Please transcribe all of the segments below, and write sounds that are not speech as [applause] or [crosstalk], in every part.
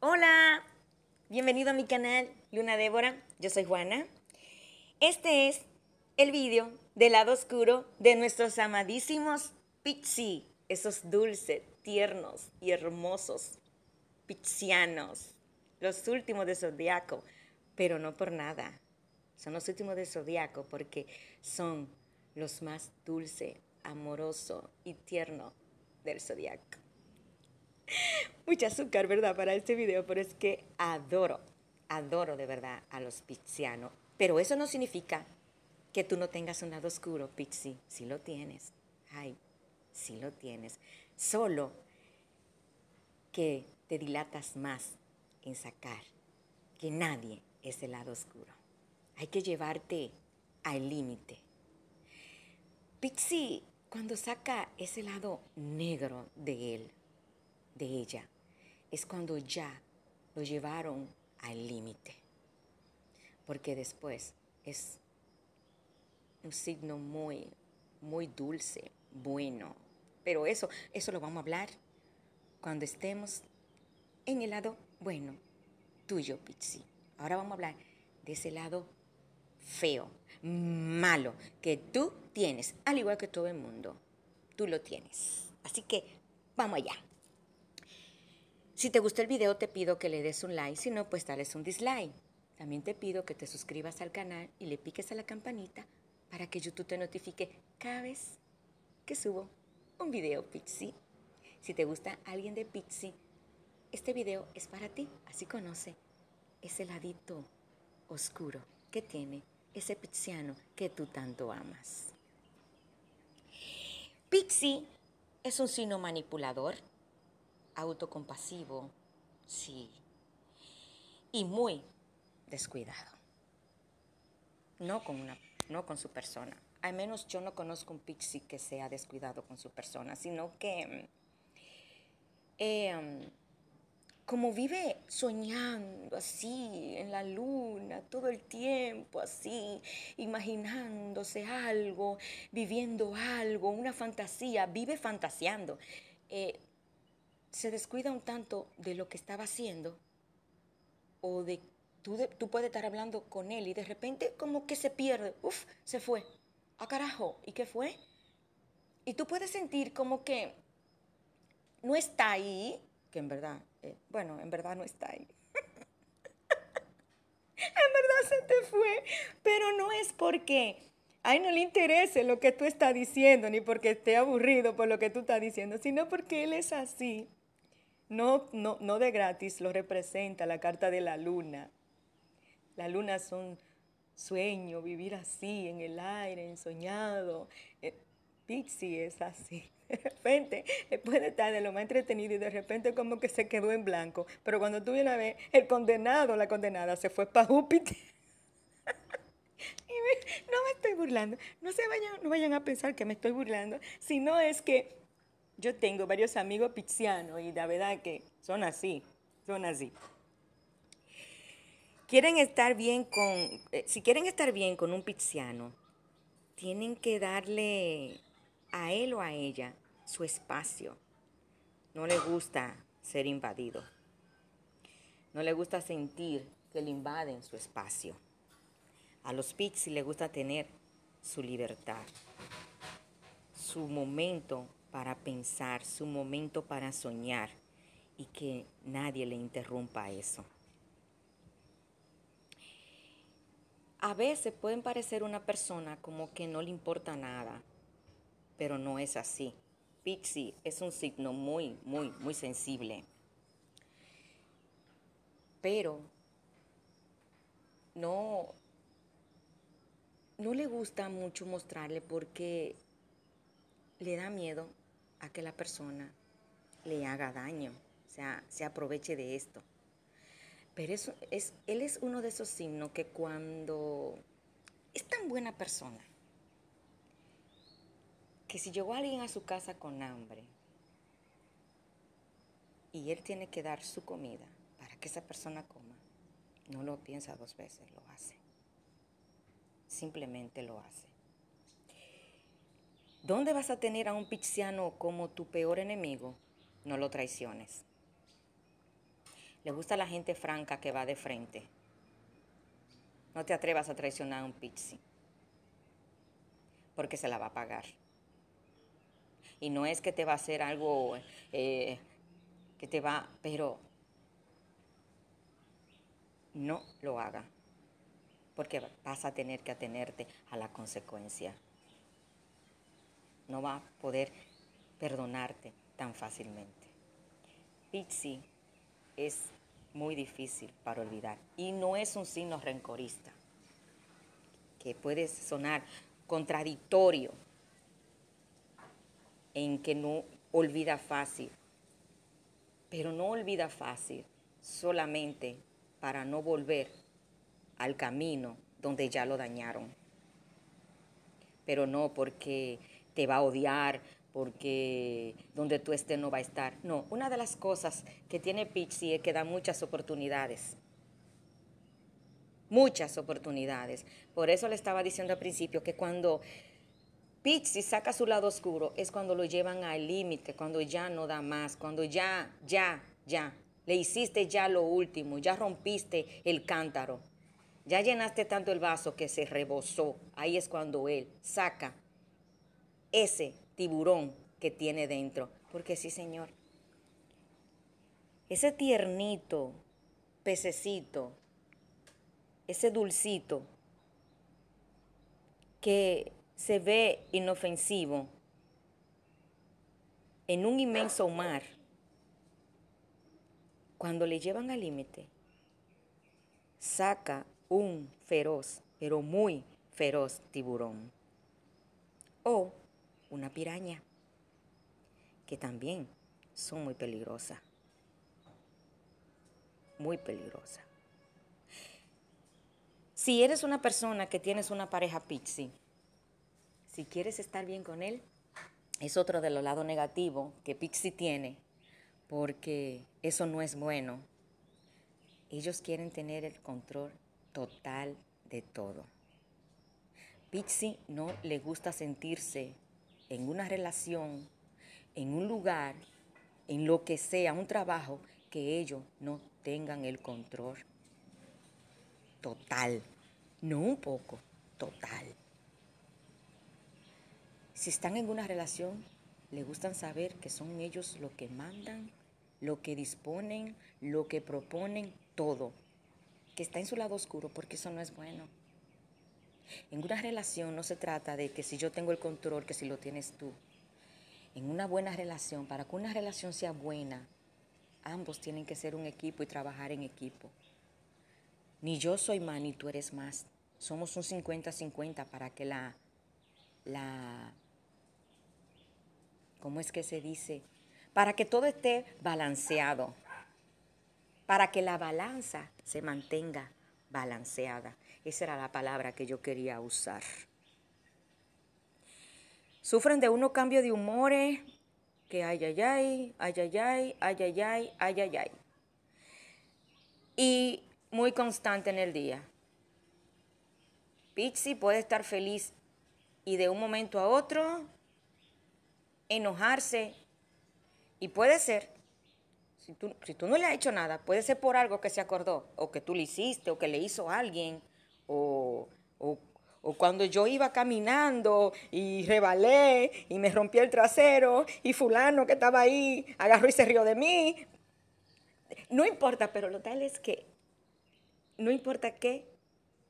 Hola, bienvenido a mi canal Luna Débora, yo soy Juana. Este es el vídeo del lado oscuro de nuestros amadísimos Pixi esos dulces, tiernos y hermosos pixianos, los últimos de zodiaco. pero no por nada, son los últimos de Zodíaco porque son los más dulce, amoroso y tierno del Zodíaco. [laughs] Mucha azúcar, ¿verdad? Para este video, pero es que adoro, adoro de verdad a los pizzianos. Pero eso no significa que tú no tengas un lado oscuro, Pixie. Si lo tienes. Ay, sí lo tienes. Solo que te dilatas más en sacar que nadie es el lado oscuro. Hay que llevarte al límite. Pixie, cuando saca ese lado negro de él, de ella, es cuando ya lo llevaron al límite. Porque después es un signo muy, muy dulce, bueno. Pero eso, eso lo vamos a hablar cuando estemos en el lado bueno tuyo, Pixie. Ahora vamos a hablar de ese lado feo, malo, que tú tienes, al igual que todo el mundo. Tú lo tienes. Así que vamos allá. Si te gustó el video, te pido que le des un like, si no, pues dale un dislike. También te pido que te suscribas al canal y le piques a la campanita para que YouTube te notifique cada vez que subo un video Pixie. Si te gusta alguien de Pixie, este video es para ti, así conoce ese ladito oscuro que tiene ese pixiano que tú tanto amas. Pixie es un sino manipulador autocompasivo, sí, y muy descuidado, no con, una, no con su persona. Al menos yo no conozco un pixie que sea descuidado con su persona, sino que mm, em, como vive soñando así en la luna todo el tiempo, así, imaginándose algo, viviendo algo, una fantasía, vive fantaseando. Eh, se descuida un tanto de lo que estaba haciendo o de tú, tú puedes estar hablando con él y de repente como que se pierde, uf, se fue, a ah, carajo, ¿y qué fue? Y tú puedes sentir como que no está ahí, que en verdad, eh, bueno, en verdad no está ahí. [laughs] en verdad se te fue, pero no es porque a no le interese lo que tú estás diciendo, ni porque esté aburrido por lo que tú estás diciendo, sino porque él es así. No, no, de gratis lo representa la carta de la luna. La luna es un sueño, vivir así, en el aire, ensoñado. Eh, Pixie es así. De repente puede estar de lo más entretenido y de repente como que se quedó en blanco. Pero cuando tuve vienes vez el condenado, la condenada, se fue para Júpiter. [laughs] y no me estoy burlando. No se vayan, no vayan a pensar que me estoy burlando, sino es que yo tengo varios amigos pizzianos y la verdad que son así, son así. Quieren estar bien con, eh, si quieren estar bien con un pizziano, tienen que darle a él o a ella su espacio. No le gusta ser invadido. No le gusta sentir que le invaden su espacio. A los pizzi le gusta tener su libertad, su momento para pensar, su momento para soñar y que nadie le interrumpa eso. A veces pueden parecer una persona como que no le importa nada, pero no es así. Pixie es un signo muy, muy, muy sensible. Pero no, no le gusta mucho mostrarle porque le da miedo a que la persona le haga daño, o sea, se aproveche de esto. Pero es, él es uno de esos signos que cuando es tan buena persona, que si llegó alguien a su casa con hambre y él tiene que dar su comida para que esa persona coma, no lo piensa dos veces, lo hace. Simplemente lo hace. ¿Dónde vas a tener a un pixiano como tu peor enemigo? No lo traiciones. Le gusta la gente franca que va de frente. No te atrevas a traicionar a un pixi. Porque se la va a pagar. Y no es que te va a hacer algo eh, que te va, pero no lo haga. Porque vas a tener que atenerte a la consecuencia no va a poder perdonarte tan fácilmente. Pixie es muy difícil para olvidar y no es un signo rencorista, que puede sonar contradictorio en que no olvida fácil, pero no olvida fácil solamente para no volver al camino donde ya lo dañaron. Pero no porque te va a odiar porque donde tú estés no va a estar. No, una de las cosas que tiene Pixie es que da muchas oportunidades. Muchas oportunidades. Por eso le estaba diciendo al principio que cuando Pixie saca su lado oscuro es cuando lo llevan al límite, cuando ya no da más, cuando ya, ya, ya. Le hiciste ya lo último, ya rompiste el cántaro. Ya llenaste tanto el vaso que se rebosó. Ahí es cuando él saca ese tiburón que tiene dentro. Porque sí, Señor, ese tiernito, pececito, ese dulcito que se ve inofensivo en un inmenso mar, cuando le llevan al límite, saca un feroz, pero muy feroz tiburón. O una piraña, que también son muy peligrosas. Muy peligrosas. Si eres una persona que tienes una pareja pixie, si quieres estar bien con él, es otro de los lados negativos que Pixie tiene, porque eso no es bueno. Ellos quieren tener el control total de todo. Pixie no le gusta sentirse en una relación, en un lugar, en lo que sea, un trabajo, que ellos no tengan el control total, no un poco, total. Si están en una relación, le gustan saber que son ellos lo que mandan, lo que disponen, lo que proponen, todo. Que está en su lado oscuro porque eso no es bueno. En una relación no se trata de que si yo tengo el control, que si lo tienes tú. En una buena relación, para que una relación sea buena, ambos tienen que ser un equipo y trabajar en equipo. Ni yo soy más, ni tú eres más. Somos un 50-50 para que la, la, ¿cómo es que se dice? Para que todo esté balanceado, para que la balanza se mantenga balanceada. Esa era la palabra que yo quería usar. Sufren de unos cambios de humores que ay, ay, ay, ay, ay, ay, ay, ay, ay, ay, Y muy constante en el día. Pixie puede estar feliz y de un momento a otro enojarse. Y puede ser si tú, no le has hecho nada, puede ser por algo que se acordó, o que tú le hiciste, o que le hizo alguien, o, cuando yo iba caminando y rebalé y me rompí el trasero y fulano que estaba ahí agarró y se rió de mí. No importa, pero lo tal es que no importa qué,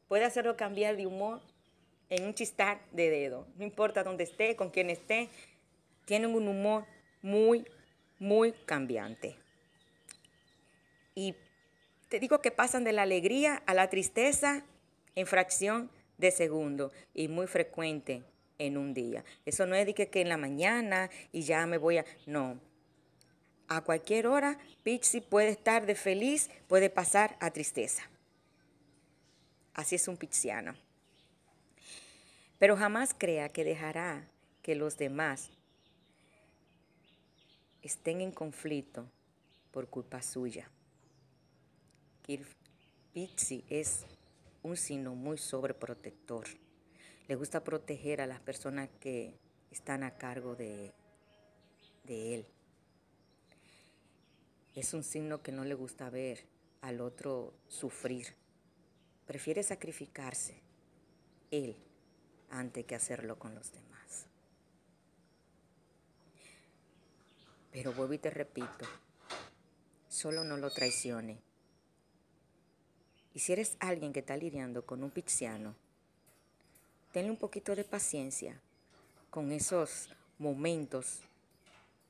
puede hacerlo cambiar de humor en un chistar de dedo. No importa dónde esté, con quién esté, tienen un humor muy, muy cambiante y te digo que pasan de la alegría a la tristeza en fracción de segundo y muy frecuente en un día. Eso no es de que, en la mañana y ya me voy a... No. A cualquier hora, Pixie puede estar de feliz, puede pasar a tristeza. Así es un pixiano. Pero jamás crea que dejará que los demás estén en conflicto por culpa suya. Pixie es un signo muy sobreprotector. Le gusta proteger a las personas que están a cargo de, de él. Es un signo que no le gusta ver al otro sufrir. Prefiere sacrificarse él antes que hacerlo con los demás. Pero vuelvo y te repito, solo no lo traicione. Y si eres alguien que está lidiando con un pixiano, tenle un poquito de paciencia con esos momentos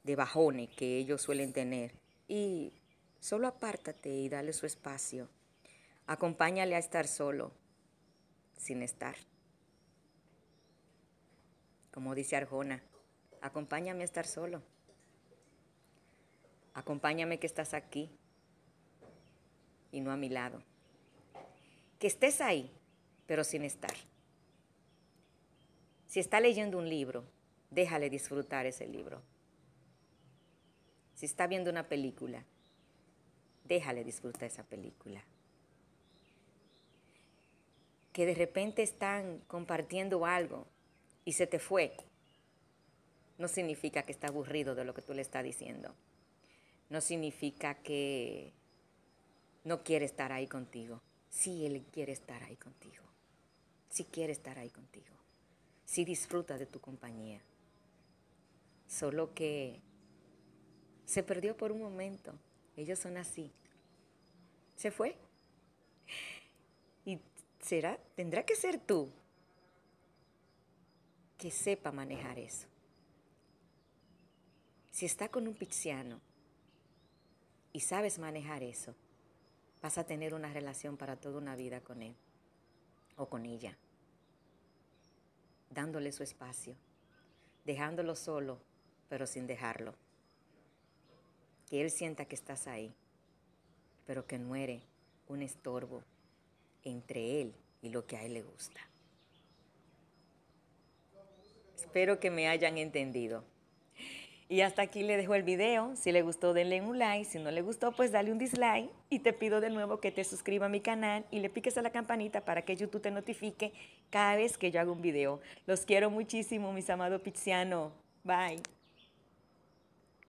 de bajones que ellos suelen tener. Y solo apártate y dale su espacio. Acompáñale a estar solo, sin estar. Como dice Arjona, acompáñame a estar solo. Acompáñame que estás aquí y no a mi lado que estés ahí, pero sin estar. Si está leyendo un libro, déjale disfrutar ese libro. Si está viendo una película, déjale disfrutar esa película. Que de repente están compartiendo algo y se te fue, no significa que está aburrido de lo que tú le estás diciendo. No significa que no quiere estar ahí contigo si Él quiere estar ahí contigo, si quiere estar ahí contigo, si disfruta de tu compañía. Solo que se perdió por un momento, ellos son así. Se fue. Y será, tendrá que ser tú que sepa manejar eso. Si está con un pixiano y sabes manejar eso, vas a tener una relación para toda una vida con él o con ella, dándole su espacio, dejándolo solo, pero sin dejarlo. Que él sienta que estás ahí, pero que no eres un estorbo entre él y lo que a él le gusta. Espero que me hayan entendido. Y hasta aquí le dejo el video. Si le gustó, denle un like. Si no le gustó, pues dale un dislike. Y te pido de nuevo que te suscribas a mi canal y le piques a la campanita para que YouTube te notifique cada vez que yo hago un video. Los quiero muchísimo, mis amados Piziano. Bye.